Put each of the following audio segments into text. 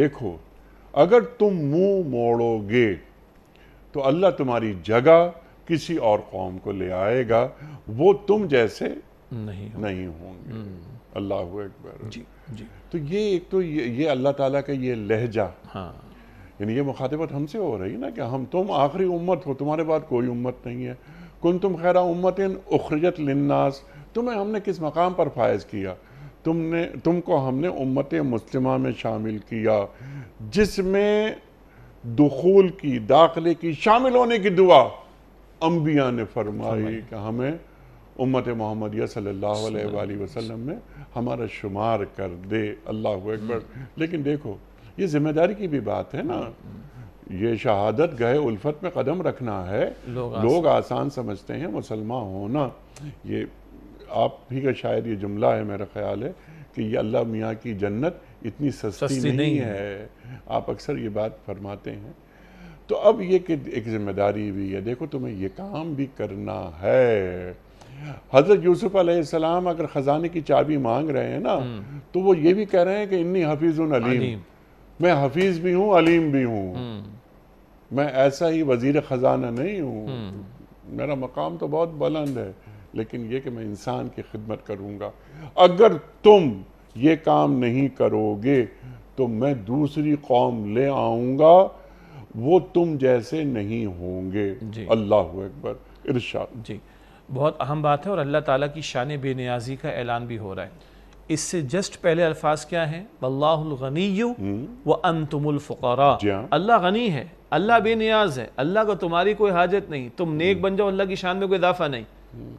देखो अगर तुम मुंह मोड़ोगे तो अल्लाह तुम्हारी जगह किसी और कौम को ले आएगा वो तुम जैसे नहीं नहीं होंगे हम्म। अल्लाह अकबर जी जी तो ये एक तो ये, ये अल्लाह ताला का ये लहजा हाँ यानी ये मुखातबत हमसे हो रही है ना कि हम तुम आखिरी उम्मत हो तुम्हारे बाद कोई उम्मत नहीं है कुन तुम खैरा उम्मत उखरजत लिन्नास तुम्हें हमने किस मकाम पर फायज़ किया तुमने तुमको हमने उम्मत मुस्लिमा में शामिल किया जिसमें दखूल की दाखिले की शामिल होने की दुआ अम्बिया ने फरमाई कि हमें उम्मत मोहम्मदिया सल्लल्लाहु अलैहि वसल्लम में हमारा शुमार कर दे अल्लाह अकबर हम्म। लेकिन देखो ये जिम्मेदारी की भी बात है ना हम्म। ये शहादत गए उल्फत में कदम रखना है लोग, लोग आसान समझते हैं मुसलमान होना ये आप भी का शायद ये जुमला है मेरा ख्याल है कि ये अल्लाह मियाँ की जन्नत इतनी सस्ती, सस्ती नहीं, नहीं है।, है आप अक्सर ये बात फरमाते हैं तो अब ये कि एक जिम्मेदारी भी है देखो तुम्हें ये काम भी करना है हज़रत यूसुफ अलैहिस्सलाम अगर ख़जाने की चाबी मांग रहे हैं ना हम्म। तो वो ये भी कह रहे हैं कि इन्नी हफीज़ अलीम।, अलीम मैं हफीज़ भी हूँ अलीम भी हूँ हम्म। मैं ऐसा ही वज़ीर ख़जाना नहीं हूँ हम्म। मेरा मकाम तो बहुत बुलंद है लेकिन ये कि मैं इंसान की खिदमत करूँगा अगर तुम ये काम नहीं करोगे तो मैं दूसरी कौम ले आऊँगा वो तुम जैसे नहीं होंगे अल्लाह अकबर इरशाद जी बहुत अहम बात है और अल्लाह ताला की शान बेनियाजी का ऐलान भी हो रहा है इससे जस्ट पहले अल्फाज क्या हैं वल्लागनी हम्म। व अनतुमफ़रा हाँ। अल्लाह गनी है अल्लाह बेनियाज है अल्लाह को तुम्हारी कोई हाजत नहीं तुम नेक हम्म। बन जाओ अल्लाह की शान में कोई इजाफा नहीं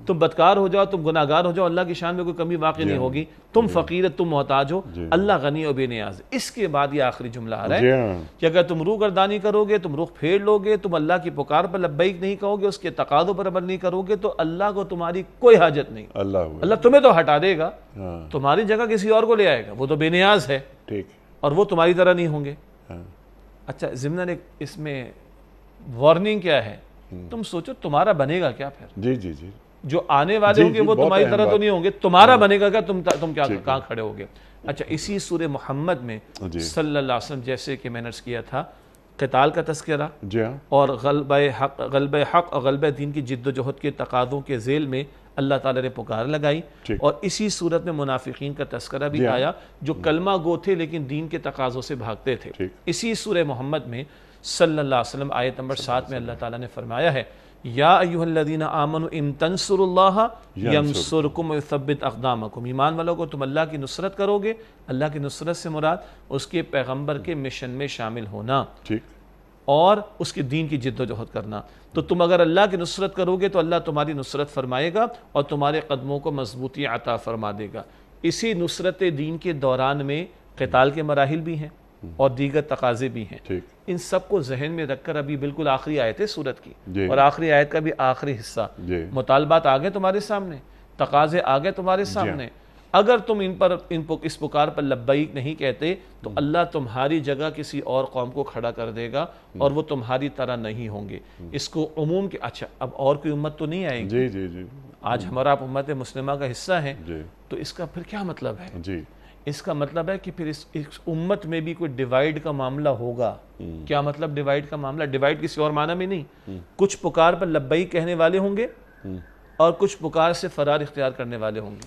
तुम बदकार हो जाओ तुम गुनागार हो जाओ अल्लाह की शान में कोई कमी वाकई नहीं होगी तुम फकीर तुम मोहताज हो अल्लाह गनी और बेनियाज इसके बाद ये आखिरी जुमला आ रहा है हाँ। कि अगर तुम रूह गर्दानी करोगे तुम रुख फेर लोगे तुम अल्लाह की पुकार पर लब्बैक नहीं कहोगे उसके तकादों पर अमल नहीं करोगे तो अल्लाह को तुम्हारी कोई हाजत नहीं अल्लाह अल्लाह तुम्हें तो हटा देगा हाँ। तुम्हारी जगह किसी और को ले आएगा वो तो बेनियाज है ठीक और वो तुम्हारी तरह नहीं होंगे हाँ। अच्छा जिमनन एक इसमें वार्निंग क्या है हम्म। तुम सोचो तुम्हारा बनेगा क्या फिर जी जी जी जो आने वाले होंगे वो तुम्हारी तरह तो नहीं होंगे तुम्हारा हाँ। बनेगा क्या तुम तुम क्या कहाँ खड़े होगे अच्छा इसी सूर मोहम्मद में सल्ला जैसे कि मैंने किया था कताल का तस्करा हाँ। और गलब हक गलब हक और गलब दीन की जिद्दोजहद के तकाज़ों के जेल में अल्लाह ताला ने पुकार लगाई और इसी सूरत में मुनाफिकीन का तस्करा भी हाँ। आया जो कलमा गो थे लेकिन दीन के तकाज़ों से भागते थे इसी सूर मोहम्मद में सल्ला आयत नंबर सात में अल्लाह ताला ने फरमाया है या आमन इमतनसरकुम सबित अकदामकुम ईमान वालों को तुम अल्लाह की नुसरत करोगे अल्लाह की नुसरत से मुराद उसके पैगम्बर के मिशन में शामिल होना ठीक और उसके दीन की जिद्दोजहद करना तो तुम अगर अल्लाह की नुसरत करोगे तो अल्लाह तुम्हारी नुसरत फरमाएगा और तुम्हारे कदमों को मजबूती अता फरमा देगा इसी नुसरत दीन के दौरान में कताल के मराहल भी हैं हम्म। और दीगर तकाजे भी हैं इन सब को जहन में रखकर अभी बिल्कुल आखिरी आयत है सूरत की और आखिरी आयत का भी आखिरी हिस्सा मुतालबात आ गए तुम्हारे सामने तकाजे आ गए तुम्हारे सामने अगर तुम इन पर इन पुक, इस पुकार पर लब्बैक नहीं कहते तो हम्म। अल्लाह तुम्हारी जगह किसी और कौम को खड़ा कर देगा हम्म। और वो तुम्हारी तरह नहीं होंगे इसको उमूम के अच्छा अब और कोई उम्मत तो नहीं आएगी जी जी जी आज हमारा आप उम्मत मुस्लिमा का हिस्सा है तो इसका फिर क्या मतलब है जी इसका मतलब है कि फिर इस, इस उम्मत में भी कोई डिवाइड का मामला होगा हम्म। क्या मतलब डिवाइड का मामला डिवाइड किसी और माना में नहीं हम्म। कुछ पुकार पर लब्बई कहने वाले होंगे हम्म। और कुछ पुकार से फरार इख्तियार करने वाले होंगे